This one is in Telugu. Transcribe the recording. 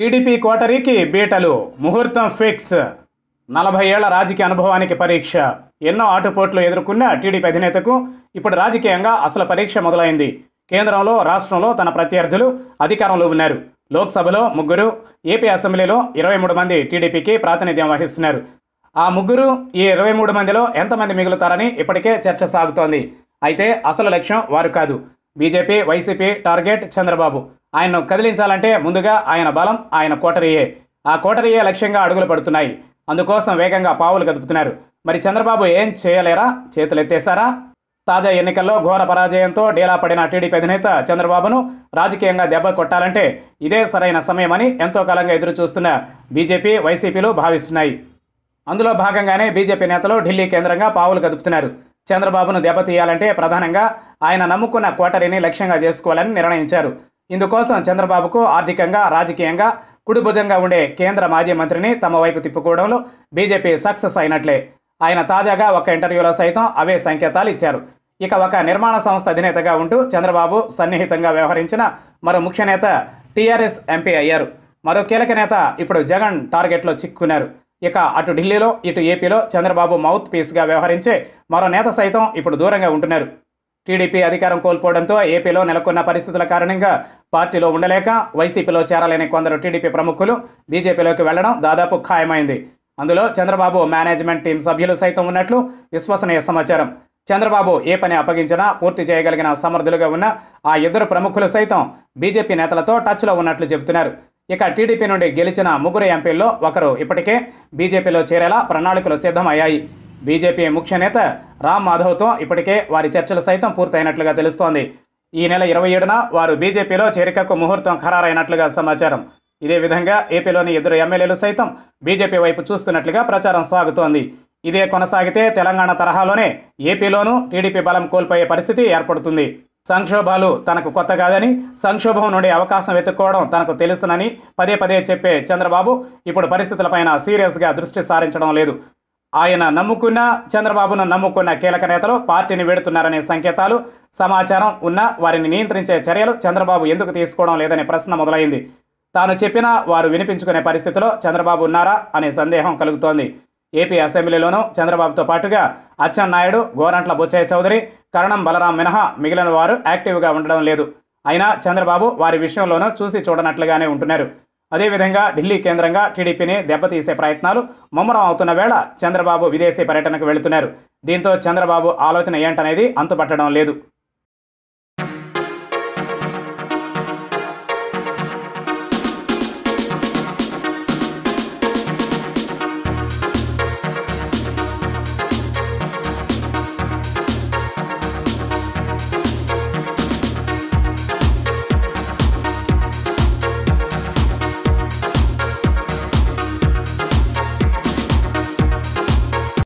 టీడీపీ కోటరీకి బీటలు ముహూర్తం ఫిక్స్ నలభై ఏళ్ల రాజకీయ అనుభవానికి పరీక్ష ఎన్నో ఆటుపోట్లు ఎదుర్కొన్న టీడీపీ అధినేతకు ఇప్పుడు రాజకీయంగా అసలు పరీక్ష మొదలైంది కేంద్రంలో రాష్ట్రంలో తన ప్రత్యర్థులు అధికారంలో ఉన్నారు లోక్సభలో ముగ్గురు ఏపీ అసెంబ్లీలో ఇరవై మూడు మంది టీడీపీకి ప్రాతినిధ్యం వహిస్తున్నారు ఆ ముగ్గురు ఈ ఇరవై మూడు మందిలో ఎంతమంది మిగులుతారని ఇప్పటికే చర్చ సాగుతోంది అయితే అసలు లక్ష్యం వారు కాదు బీజేపీ వైసీపీ టార్గెట్ చంద్రబాబు ఆయన్ను కదిలించాలంటే ముందుగా ఆయన బలం ఆయన కోటరీయే ఆ కోటరీయే లక్ష్యంగా అడుగులు పడుతున్నాయి అందుకోసం వేగంగా పావులు కదుపుతున్నారు మరి చంద్రబాబు ఏం చేయలేరా చేతులెత్తేశారా తాజా ఎన్నికల్లో ఘోర పరాజయంతో డేలా పడిన టీడీపీ అధినేత చంద్రబాబును రాజకీయంగా దెబ్బ కొట్టాలంటే ఇదే సరైన సమయమని ఎంతో కాలంగా ఎదురు చూస్తున్న బీజేపీ వైసీపీలు భావిస్తున్నాయి అందులో భాగంగానే బీజేపీ నేతలు ఢిల్లీ కేంద్రంగా పావులు కదుపుతున్నారు చంద్రబాబును దెబ్బతీయాలంటే ప్రధానంగా ఆయన నమ్ముకున్న కోటరీని లక్ష్యంగా చేసుకోవాలని నిర్ణయించారు ఇందుకోసం చంద్రబాబుకు ఆర్థికంగా రాజకీయంగా కుడిభుజంగా ఉండే కేంద్ర మాజీ మంత్రిని తమ వైపు తిప్పుకోవడంలో బీజేపీ సక్సెస్ అయినట్లే ఆయన తాజాగా ఒక ఇంటర్వ్యూలో సైతం అవే సంకేతాలు ఇచ్చారు ఇక ఒక నిర్మాణ సంస్థ అధినేతగా ఉంటూ చంద్రబాబు సన్నిహితంగా వ్యవహరించిన మరో ముఖ్య నేత టీఆర్ఎస్ ఎంపీ అయ్యారు మరో కీలక నేత ఇప్పుడు జగన్ టార్గెట్లో చిక్కుకున్నారు ఇక అటు ఢిల్లీలో ఇటు ఏపీలో చంద్రబాబు మౌత్ పీస్గా వ్యవహరించే మరో నేత సైతం ఇప్పుడు దూరంగా ఉంటున్నారు టీడీపీ అధికారం కోల్పోవడంతో ఏపీలో నెలకొన్న పరిస్థితుల కారణంగా పార్టీలో ఉండలేక వైసీపీలో చేరాలని కొందరు టీడీపీ ప్రముఖులు బీజేపీలోకి వెళ్లడం దాదాపు ఖాయమైంది అందులో చంద్రబాబు మేనేజ్మెంట్ టీం సభ్యులు సైతం ఉన్నట్లు విశ్వసనీయ సమాచారం చంద్రబాబు ఏ పని అప్పగించినా పూర్తి చేయగలిగిన సమర్థులుగా ఉన్న ఆ ఇద్దరు ప్రముఖులు సైతం బీజేపీ నేతలతో టచ్లో ఉన్నట్లు చెబుతున్నారు ఇక టీడీపీ నుండి గెలిచిన ముగ్గురు ఎంపీల్లో ఒకరు ఇప్పటికే బీజేపీలో చేరేలా ప్రణాళికలు సిద్ధమయ్యాయి బీజేపీ ముఖ్య నేత రామ్ మాధవ్తో ఇప్పటికే వారి చర్చలు సైతం పూర్తయినట్లుగా తెలుస్తోంది ఈ నెల ఇరవై ఏడున వారు బీజేపీలో చేరికకు ముహూర్తం ఖరారైనట్లుగా సమాచారం ఇదే విధంగా ఏపీలోని ఇద్దరు ఎమ్మెల్యేలు సైతం బీజేపీ వైపు చూస్తున్నట్లుగా ప్రచారం సాగుతోంది ఇదే కొనసాగితే తెలంగాణ తరహాలోనే ఏపీలోనూ టీడీపీ బలం కోల్పోయే పరిస్థితి ఏర్పడుతుంది సంక్షోభాలు తనకు కొత్త కాదని సంక్షోభం నుండి అవకాశం వెతుక్కోవడం తనకు తెలుసునని పదే పదే చెప్పే చంద్రబాబు ఇప్పుడు పరిస్థితులపైన సీరియస్గా దృష్టి సారించడం లేదు ఆయన నమ్ముకున్న చంద్రబాబును నమ్ముకున్న కీలక నేతలు పార్టీని వేడుతున్నారనే సంకేతాలు సమాచారం ఉన్నా వారిని నియంత్రించే చర్యలు చంద్రబాబు ఎందుకు తీసుకోవడం లేదనే ప్రశ్న మొదలైంది తాను చెప్పినా వారు వినిపించుకునే పరిస్థితిలో చంద్రబాబు ఉన్నారా అనే సందేహం కలుగుతోంది ఏపీ అసెంబ్లీలోనూ చంద్రబాబుతో పాటుగా అచ్చెన్నాయుడు గోరంట్ల బుచ్చయ్య చౌదరి కరణం బలరాం మినహా మిగిలిన వారు యాక్టివ్గా ఉండడం లేదు అయినా చంద్రబాబు వారి విషయంలోనూ చూసి చూడనట్లుగానే ఉంటున్నారు అదేవిధంగా ఢిల్లీ కేంద్రంగా టీడీపీని దెబ్బతీసే ప్రయత్నాలు ముమ్మరం అవుతున్న వేళ చంద్రబాబు విదేశీ పర్యటనకు వెళుతున్నారు దీంతో చంద్రబాబు ఆలోచన ఏంటనేది అంతుపట్టడం లేదు